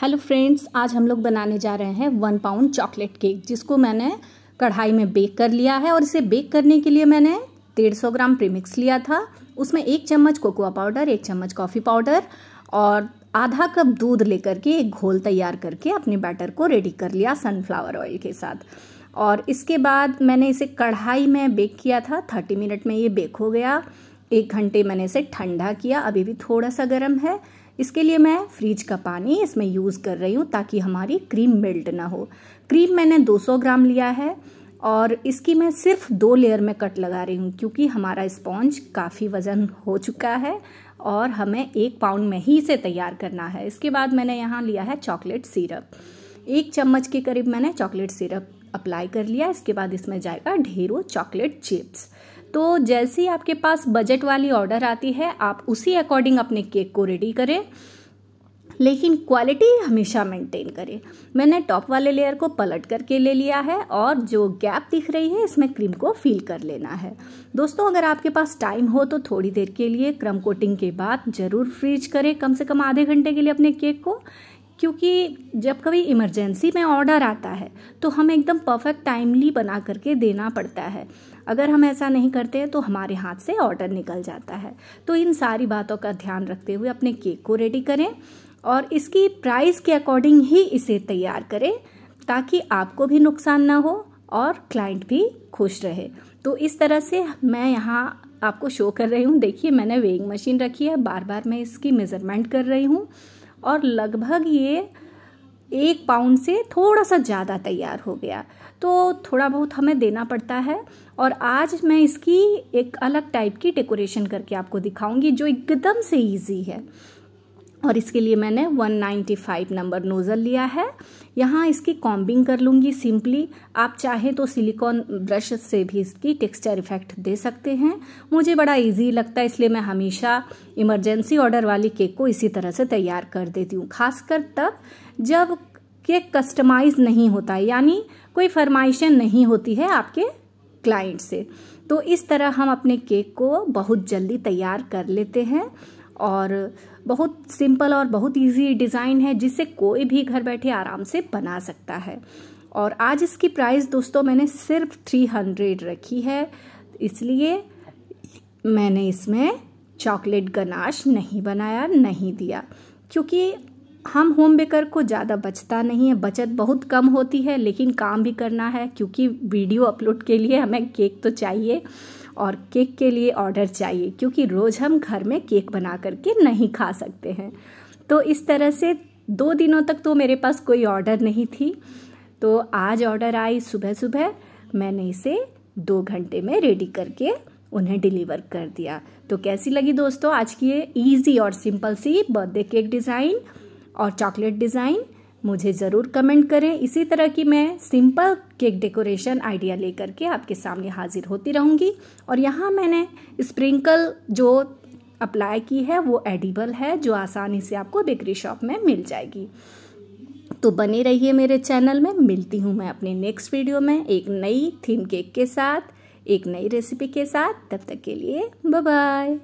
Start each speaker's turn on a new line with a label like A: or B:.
A: hello friends आज हम लोग बनाने जा रहे हैं वन पाउंड चॉकलेट केक जिसको मैंने कढ़ाई में बेक कर लिया है और इसे बेक करने के लिए मैंने डेढ़ सौ ग्राम प्रीमिक्स लिया था उसमें एक चम्मच कोकोआ पाउडर एक चम्मच कॉफ़ी पाउडर और आधा कप दूध लेकर के एक घोल तैयार करके अपने बैटर को रेडी कर लिया सनफ्लावर ऑयल के साथ और इसके बाद मैंने इसे कढ़ाई में बेक किया था थर्टी मिनट में ये बेक हो गया एक घंटे मैंने इसे ठंडा किया अभी भी थोड़ा सा गर्म है इसके लिए मैं फ्रिज का पानी इसमें यूज़ कर रही हूँ ताकि हमारी क्रीम मेल्ट ना हो क्रीम मैंने 200 ग्राम लिया है और इसकी मैं सिर्फ दो लेयर में कट लगा रही हूँ क्योंकि हमारा स्पॉन्ज काफ़ी वज़न हो चुका है और हमें एक पाउंड में ही इसे तैयार करना है इसके बाद मैंने यहाँ लिया है चॉकलेट सिरप एक चम्मच के करीब मैंने चॉकलेट सिरप अप्लाई कर लिया इसके बाद इसमें जाएगा ढेरों चॉकलेट चिप्स तो जैसे ही आपके पास बजट वाली ऑर्डर आती है आप उसी अकॉर्डिंग अपने केक को रेडी करें लेकिन क्वालिटी हमेशा मेंटेन करें मैंने टॉप वाले लेयर को पलट करके ले लिया है और जो गैप दिख रही है इसमें क्रीम को फील कर लेना है दोस्तों अगर आपके पास टाइम हो तो थोड़ी देर के लिए क्रम कोटिंग के बाद ज़रूर फ्रीज करें कम से कम आधे घंटे के लिए अपने केक को क्योंकि जब कभी इमरजेंसी में ऑर्डर आता है तो हमें एकदम परफेक्ट टाइमली बना करके देना पड़ता है अगर हम ऐसा नहीं करते हैं तो हमारे हाथ से ऑर्डर निकल जाता है तो इन सारी बातों का ध्यान रखते हुए अपने केक को रेडी करें और इसकी प्राइस के अकॉर्डिंग ही इसे तैयार करें ताकि आपको भी नुकसान ना हो और क्लाइंट भी खुश रहे तो इस तरह से मैं यहाँ आपको शो कर रही हूँ देखिए मैंने वेइंग मशीन रखी है बार बार मैं इसकी मेज़रमेंट कर रही हूँ और लगभग ये एक पाउंड से थोड़ा सा ज़्यादा तैयार हो गया तो थोड़ा बहुत हमें देना पड़ता है और आज मैं इसकी एक अलग टाइप की डेकोरेशन करके आपको दिखाऊंगी जो एकदम से इजी है और इसके लिए मैंने 195 नंबर नोज़ल लिया है यहाँ इसकी कॉम्बिंग कर लूँगी सिंपली आप चाहें तो सिलिकॉन ब्रश से भी इसकी टेक्सचर इफेक्ट दे सकते हैं मुझे बड़ा इजी लगता है इसलिए मैं हमेशा इमरजेंसी ऑर्डर वाली केक को इसी तरह से तैयार कर देती हूँ खासकर तब जब केक कस्टमाइज नहीं होता है यानी कोई फरमाइशें नहीं होती है आपके क्लाइंट से तो इस तरह हम अपने केक को बहुत जल्दी तैयार कर लेते हैं और बहुत सिंपल और बहुत इजी डिज़ाइन है जिससे कोई भी घर बैठे आराम से बना सकता है और आज इसकी प्राइस दोस्तों मैंने सिर्फ थ्री हंड्रेड रखी है इसलिए मैंने इसमें चॉकलेट गनाश नहीं बनाया नहीं दिया क्योंकि हम होम बेकर को ज़्यादा बचता नहीं है बचत बहुत कम होती है लेकिन काम भी करना है क्योंकि वीडियो अपलोड के लिए हमें केक तो चाहिए और केक के लिए ऑर्डर चाहिए क्योंकि रोज़ हम घर में केक बना करके नहीं खा सकते हैं तो इस तरह से दो दिनों तक तो मेरे पास कोई ऑर्डर नहीं थी तो आज ऑर्डर आई सुबह सुबह मैंने इसे दो घंटे में रेडी करके उन्हें डिलीवर कर दिया तो कैसी लगी दोस्तों आज की ये ईजी और सिंपल सी बर्थडे केक डिज़ाइन और चॉकलेट डिज़ाइन मुझे ज़रूर कमेंट करें इसी तरह की मैं सिंपल केक डेकोरेशन आइडिया लेकर के आपके सामने हाजिर होती रहूँगी और यहाँ मैंने स्प्रिंकल जो अप्लाई की है वो एडिबल है जो आसानी से आपको बेकरी शॉप में मिल जाएगी तो बने रहिए मेरे चैनल में मिलती हूँ मैं अपने नेक्स्ट वीडियो में एक नई थीम केक के साथ एक नई रेसिपी के साथ तब तक के लिए बाय